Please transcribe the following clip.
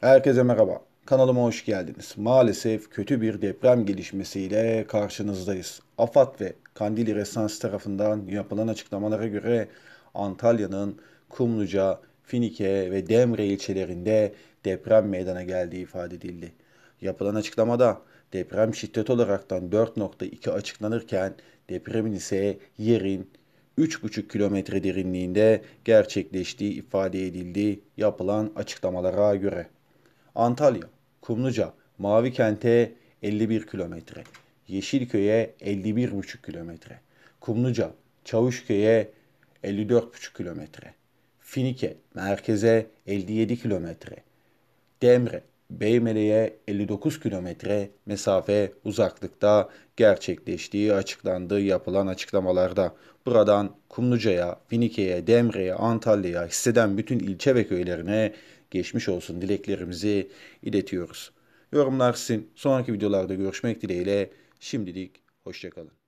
Herkese merhaba. Kanalıma hoş geldiniz. Maalesef kötü bir deprem gelişmesiyle karşınızdayız. AFAD ve Kandili Resans tarafından yapılan açıklamalara göre Antalya'nın Kumluca, Finike ve Demre ilçelerinde deprem meydana geldiği ifade edildi. Yapılan açıklamada deprem şiddet olaraktan 4.2 açıklanırken depremin ise yerin 3,5 kilometre derinliğinde gerçekleştiği ifade edildi yapılan açıklamalara göre. Antalya, Kumluca, Mavi Kente 51 kilometre. Yeşilköy'e 51,5 kilometre. Kumluca, Çavuşköy'e 54,5 kilometre. Finike, merkeze 57 kilometre. Demre, Beymele'ye 59 kilometre mesafe uzaklıkta gerçekleştiği açıklandı yapılan açıklamalarda. Buradan Kumluca'ya, Finike'ye, Demre'ye, Antalya'ya hisseden bütün ilçe ve köylerine geçmiş olsun dileklerimizi iletiyoruz. Yorumlar sizin. Sonraki videolarda görüşmek dileğiyle. Şimdilik hoşçakalın.